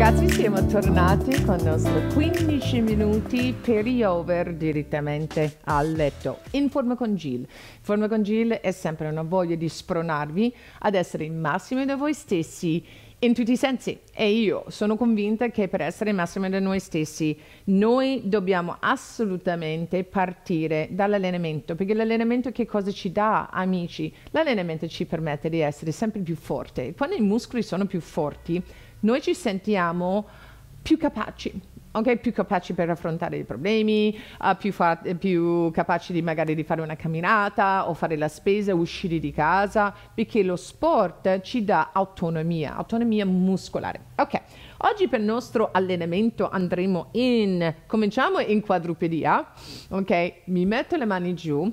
ragazzi, siamo tornati con il nostro 15 minuti per over direttamente a letto. In forma con Gil. Forma con Gil è sempre una voglia di spronarvi ad essere il massimo di voi stessi in tutti i sensi e io sono convinta che per essere il massimo di noi stessi noi dobbiamo assolutamente partire dall'allenamento perché l'allenamento che cosa ci dà amici? L'allenamento ci permette di essere sempre più forti. Quando i muscoli sono più forti noi ci sentiamo più capaci, Okay, più capaci per affrontare i problemi, uh, più, più, capaci di magari di fare una camminata o fare la spesa, uscire di casa, perché lo sport ci dà autonomia, autonomia muscolare. Ok, oggi per il nostro allenamento andremo in, cominciamo in quadrupedia, ok, mi metto le mani giù,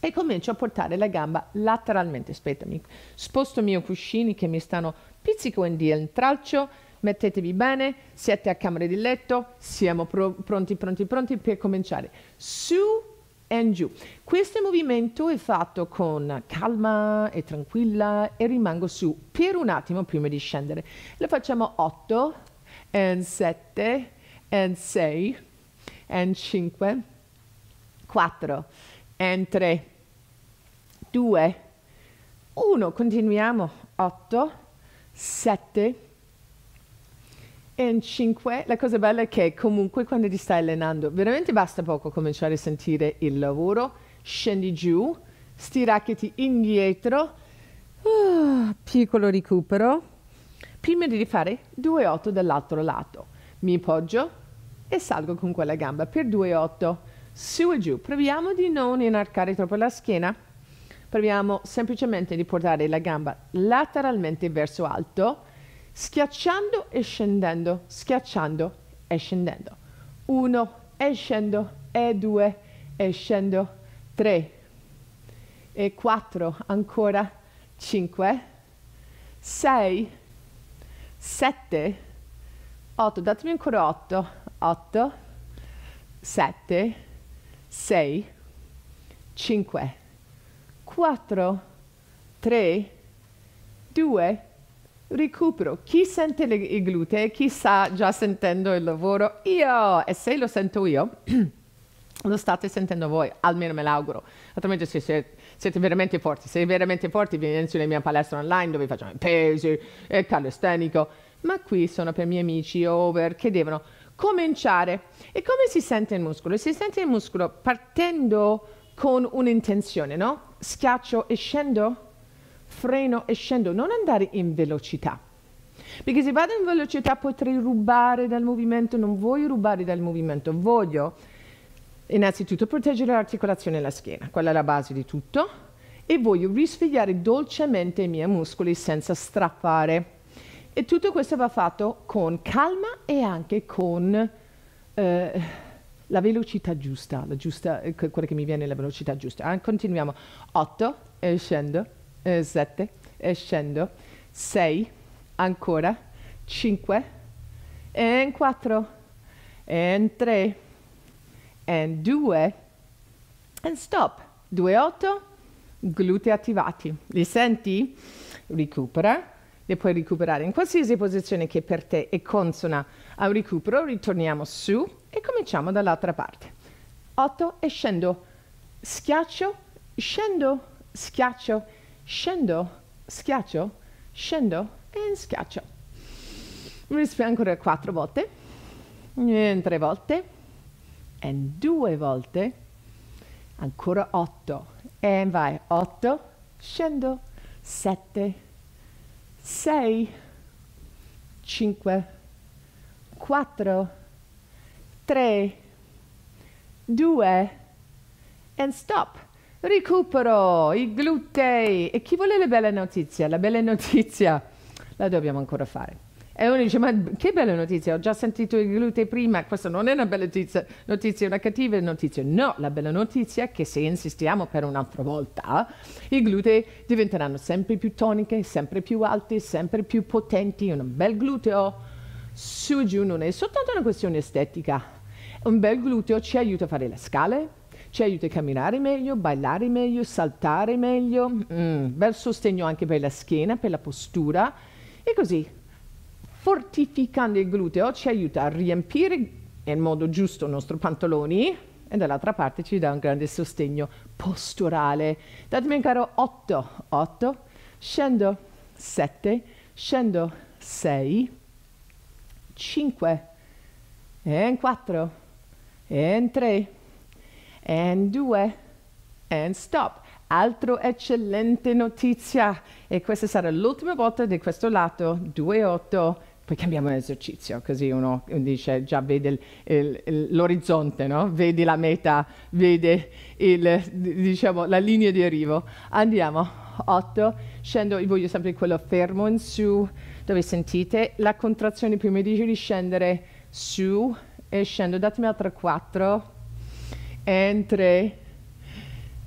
e comincio a portare la gamba lateralmente. Aspettami, sposto i miei cuscini che mi stanno pizzico in dia in tralcio, mettetevi bene, siete a camera di letto, siamo pro pronti, pronti, pronti per cominciare. Su e giù. Questo movimento è fatto con calma e tranquilla e rimango su per un attimo prima di scendere. Lo facciamo 8, 7, 6, 5, 4 in 3, 2, 1, continuiamo, 8, 7, and 5, la cosa bella è che comunque quando ti stai allenando, veramente basta poco cominciare a sentire il lavoro, scendi giù, stiracchiti indietro, uh, piccolo recupero, prima di rifare 2-8 dall'altro lato, mi poggio e salgo con quella gamba per 2-8, su e giù. Proviamo di non inarcare troppo la schiena. Proviamo semplicemente di portare la gamba lateralmente verso alto, schiacciando e scendendo, schiacciando e scendendo. Uno e scendo e due e scendo. Tre e quattro ancora. Cinque, sei, sette, otto. Datemi ancora otto. Otto, sette. 6, 5, 4, 3, 2, recupero. Chi sente le, i glutei? Chi sta già sentendo il lavoro? Io! E se lo sento io, lo state sentendo voi, almeno me l'auguro. Altrimenti se siete, siete veramente forti, se siete veramente forti venite nella mia palestra online dove facciamo pesi e calistenico. Ma qui sono per i miei amici over che devono cominciare. E come si sente il muscolo? Si sente il muscolo partendo con un'intenzione, no? Schiaccio e scendo, freno e scendo, non andare in velocità. Perché se vado in velocità potrei rubare dal movimento, non voglio rubare dal movimento, voglio innanzitutto proteggere l'articolazione e la schiena, quella è la base di tutto, e voglio risvegliare dolcemente i miei muscoli senza strappare e tutto questo va fatto con calma e anche con eh, la velocità giusta, la giusta, eh, quella che mi viene la velocità giusta. Eh, continuiamo. 8 e scendo, 7 e scendo, 6, ancora, 5, e 4, e 3, e 2, e stop. 2, 8, glutei attivati. Li senti? Recupera le puoi recuperare in qualsiasi posizione che per te è consona a un recupero. Ritorniamo su e cominciamo dall'altra parte. 8 e scendo, schiaccio, scendo, schiaccio, scendo, schiaccio, scendo e schiaccio. Respira ancora quattro volte, in eh, tre volte, e due volte, ancora otto, e vai otto, scendo, sette, 6, 5, 4, 3, 2 and stop. Recupero i glutei. E chi vuole le belle notizie? La bella notizia la dobbiamo ancora fare. E uno dice, ma che bella notizia, ho già sentito il glute prima, questa non è una bella notizia, notizia, è una cattiva notizia. No, la bella notizia è che se insistiamo per un'altra volta, i glutei diventeranno sempre più toniche, sempre più alti, sempre più potenti, un bel gluteo su e giù non è soltanto una questione estetica. Un bel gluteo ci aiuta a fare le scale, ci aiuta a camminare meglio, ballare meglio, saltare meglio, mm, bel sostegno anche per la schiena, per la postura e così fortificando il gluteo ci aiuta a riempire in modo giusto i nostri pantaloni e dall'altra parte ci dà un grande sostegno posturale. Datemi un caro 8, 8, scendo 7, scendo 6, 5, e 4, e 3, e 2, e stop. Altro eccellente notizia e questa sarà l'ultima volta di questo lato, 2, 8, poi cambiamo esercizio, così uno dice già vede l'orizzonte, no? vedi la meta, vede il, diciamo, la linea di arrivo. Andiamo, 8, scendo, io voglio sempre quello fermo in su, dove sentite, la contrazione prima di scendere su e scendo, datemi altre 4, e 3,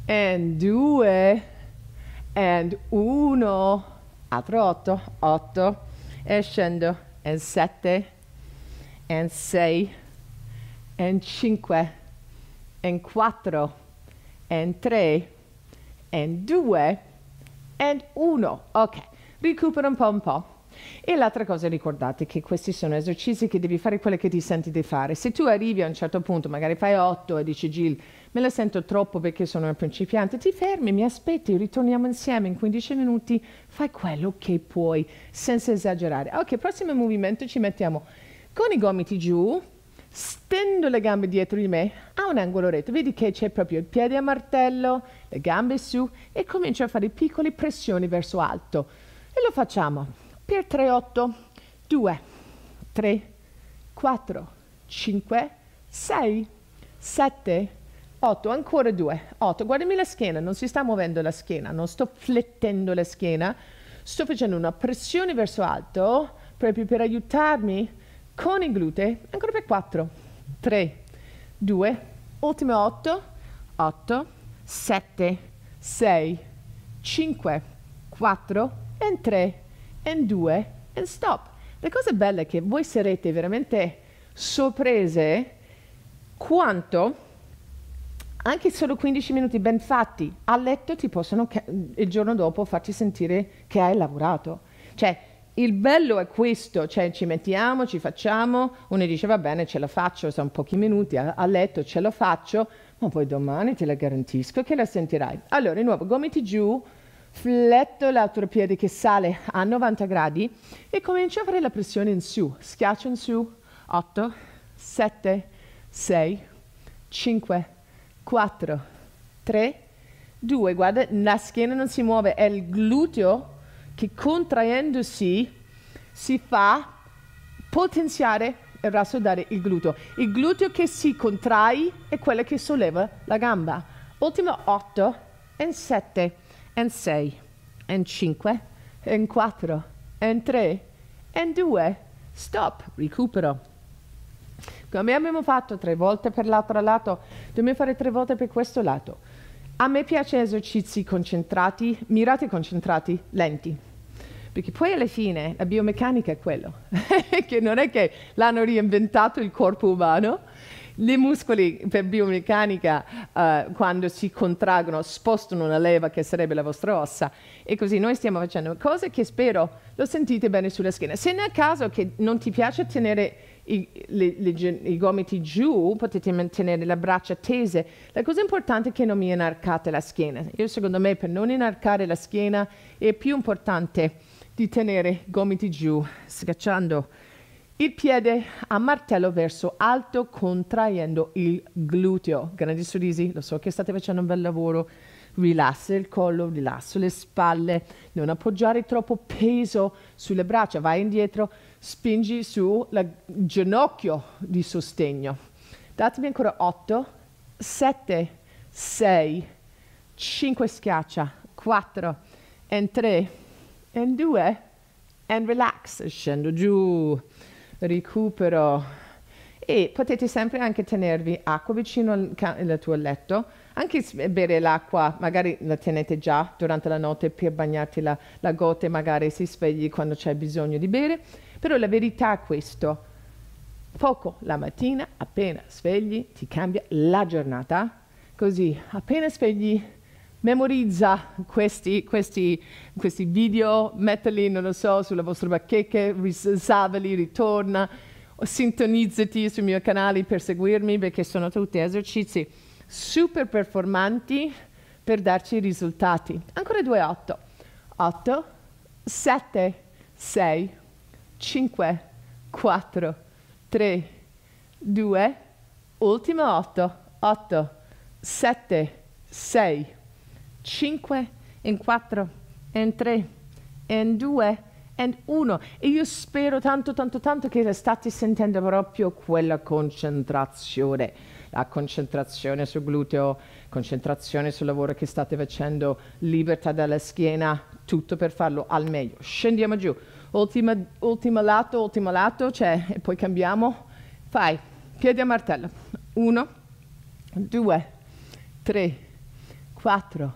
e 2, e 1, altro 8, 8 e scendo and sette, and sei, and cinque, and quattro, and tre, and due, and uno. Ok, recupera un po' un po'. E l'altra cosa ricordate che questi sono esercizi che devi fare quelle che ti senti di fare. Se tu arrivi a un certo punto, magari fai 8 e dici Gil, me la sento troppo perché sono un principiante, ti fermi, mi aspetti, ritorniamo insieme in 15 minuti, fai quello che puoi senza esagerare. Ok, prossimo movimento ci mettiamo con i gomiti giù, stendo le gambe dietro di me a un angolo retto, vedi che c'è proprio il piede a martello, le gambe su e comincio a fare piccole pressioni verso alto. E lo facciamo per 3, 8, 2, 3, 4, 5, 6, 7, 8, ancora 2, 8. Guardami la schiena, non si sta muovendo la schiena, non sto flettendo la schiena, sto facendo una pressione verso alto proprio per aiutarmi con i glutei, ancora per 4, 3, 2, ultimo 8, 8, 7, 6, 5, 4 e 3 and due and stop. La cosa bella è che voi sarete veramente sorprese quanto anche solo 15 minuti ben fatti a letto ti possono il giorno dopo farti sentire che hai lavorato. Cioè, il bello è questo, cioè ci mettiamo, ci facciamo, uno dice va bene ce la faccio, sono pochi minuti a, a letto, ce la faccio, ma poi domani te la garantisco che la sentirai. Allora, di nuovo, gomiti giù, Fletto l'altropiede che sale a 90 gradi e comincio a fare la pressione in su. Schiaccio in su, 8, 7, 6, 5, 4, 3, 2. Guarda, la schiena non si muove, è il gluteo che contraendosi si fa potenziare e rassodare il gluteo. Il gluteo che si contrae è quello che solleva la gamba. Ultimo 8 e 7 in 6, in 5, in 4, in 3, in 2. Stop, recupero. Come abbiamo fatto tre volte per l'altro lato, dobbiamo fare tre volte per questo lato. A me piace esercizi concentrati, mirati concentrati, lenti. Perché poi alla fine la biomeccanica è quello, che non è che l'hanno reinventato il corpo umano, le muscoli per biomeccanica eh, quando si contraggono spostano una leva che sarebbe la vostra ossa e così noi stiamo facendo cose che spero lo sentite bene sulla schiena. Se nel caso che non ti piace tenere i, le, le, i gomiti giù, potete mantenere le braccia tese. La cosa importante è che non mi inarcate la schiena. Io secondo me per non inarcare la schiena è più importante di tenere i gomiti giù, schiacciando il piede a martello verso alto contraendo il gluteo. Grandi sorrisi, lo so che state facendo un bel lavoro. Rilassa il collo, rilassa le spalle, non appoggiare troppo peso sulle braccia, vai indietro, spingi sul ginocchio di sostegno. Datemi ancora 8, 7, 6, 5 schiaccia, 4, and 3, and 2, and relax, scendo giù recupero e potete sempre anche tenervi acqua vicino al, al tuo letto, anche bere l'acqua, magari la tenete già durante la notte per bagnarti la, la e magari si svegli quando c'è bisogno di bere, però la verità è questo, poco la mattina appena svegli ti cambia la giornata, così appena svegli memorizza questi, questi, questi video, metteli, non lo so, sulle vostre bacheche, risavali, ritorna, sintonizzati sui miei canali per seguirmi perché sono tutti esercizi super performanti per darci i risultati. Ancora due otto. 8, 7, 6, 5, 4, 3, 2, ultimo 8, 8, 7, 6, 5 in 4 in 3 in 2 in 1 e io spero tanto tanto tanto che state sentendo proprio quella concentrazione la concentrazione sul gluteo concentrazione sul lavoro che state facendo libertà dalla schiena tutto per farlo al meglio scendiamo giù ultima, ultimo lato ultimo lato cioè, e poi cambiamo fai piedi a martello 1 2 3 4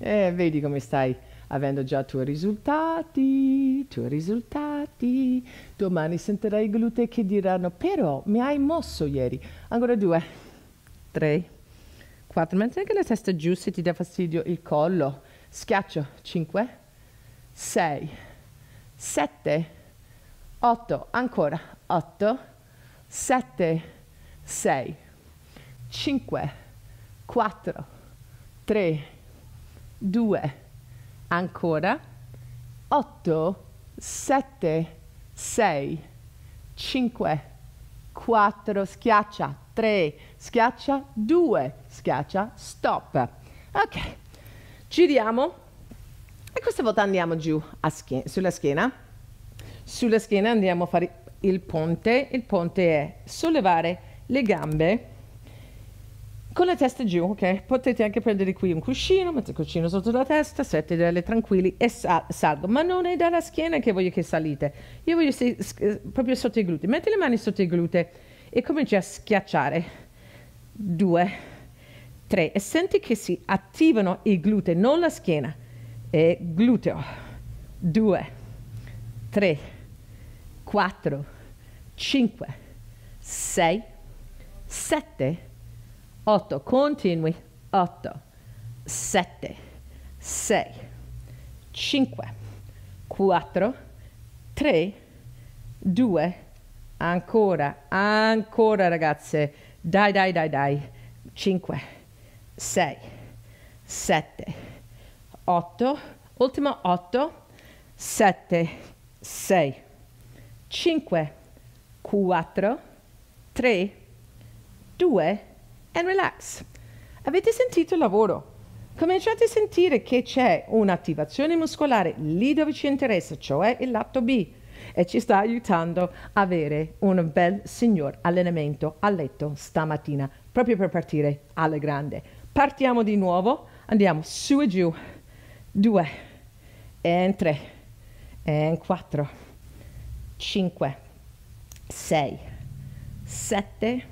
E vedi come stai avendo già i tuoi risultati, i tuoi risultati. Domani sentirai i glutei che diranno, però mi hai mosso ieri. Ancora due, tre, quattro. Mantieni anche la testa giù se ti dà fastidio il collo. Schiaccio, cinque, sei, sette, otto, ancora, otto, sette, sei, cinque, quattro, tre, 2, ancora, 8, 7, 6, 5, 4, schiaccia, 3, schiaccia, 2, schiaccia, stop. Ok, giriamo e questa volta andiamo giù schiena, sulla schiena. Sulla schiena andiamo a fare il ponte. Il ponte è sollevare le gambe con le teste giù, ok? Potete anche prendere qui un cuscino, mettere il cuscino sotto la testa, siete delle tranquilli e sal- salgo. Ma non è dalla schiena che voglio che salite. Io voglio se- proprio sotto i glutei. Mette le mani sotto i glutei e cominci a schiacciare. Due, tre. E senti che si attivano i glutei, non la schiena. E gluteo. Due, tre, quattro, cinque, sei, sette, 8, continui, 8, 7, 6, 5, 4, 3, 2, ancora, ancora ragazze, dai, dai, dai, dai, 5, 6, 7, 8, ultima 8, 7, 6, 5, 4, 3, 2, and relax. Avete sentito il lavoro? Cominciate a sentire che c'è un'attivazione muscolare lì dove ci interessa, cioè il lato B, e ci sta aiutando a avere un bel signor allenamento a letto stamattina, proprio per partire alle grande. Partiamo di nuovo, andiamo su e giù, due, e tre, e quattro, cinque, sei, sette,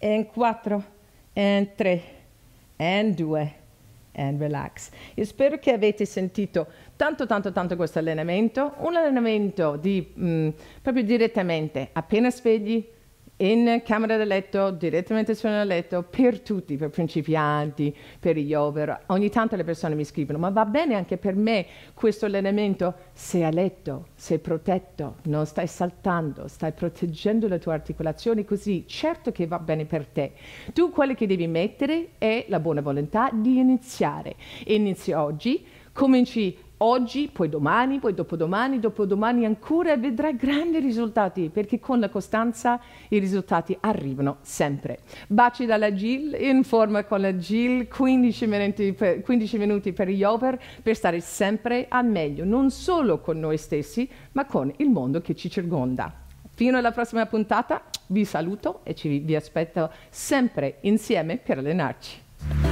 in 4, in 3, in 2, and relax. Io spero che avete sentito tanto tanto tanto questo allenamento, un allenamento di mh, mm, proprio direttamente appena svegli in camera da letto, direttamente su nel letto, per tutti, per principianti, per gli over. Ogni tanto le persone mi scrivono, ma va bene anche per me questo allenamento? Sei a letto, sei protetto, non stai saltando, stai proteggendo le tue articolazioni così, certo che va bene per te. Tu quello che devi mettere è la buona volontà di iniziare. Inizia oggi, cominci oggi, poi domani, poi dopodomani, dopodomani ancora e vedrai grandi risultati perché con la costanza i risultati arrivano sempre. Baci dalla Gil, in forma con la Gil, 15 minuti per, 15 minuti per gli over per stare sempre al meglio, non solo con noi stessi ma con il mondo che ci circonda. Fino alla prossima puntata vi saluto e ci, vi aspetto sempre insieme per allenarci.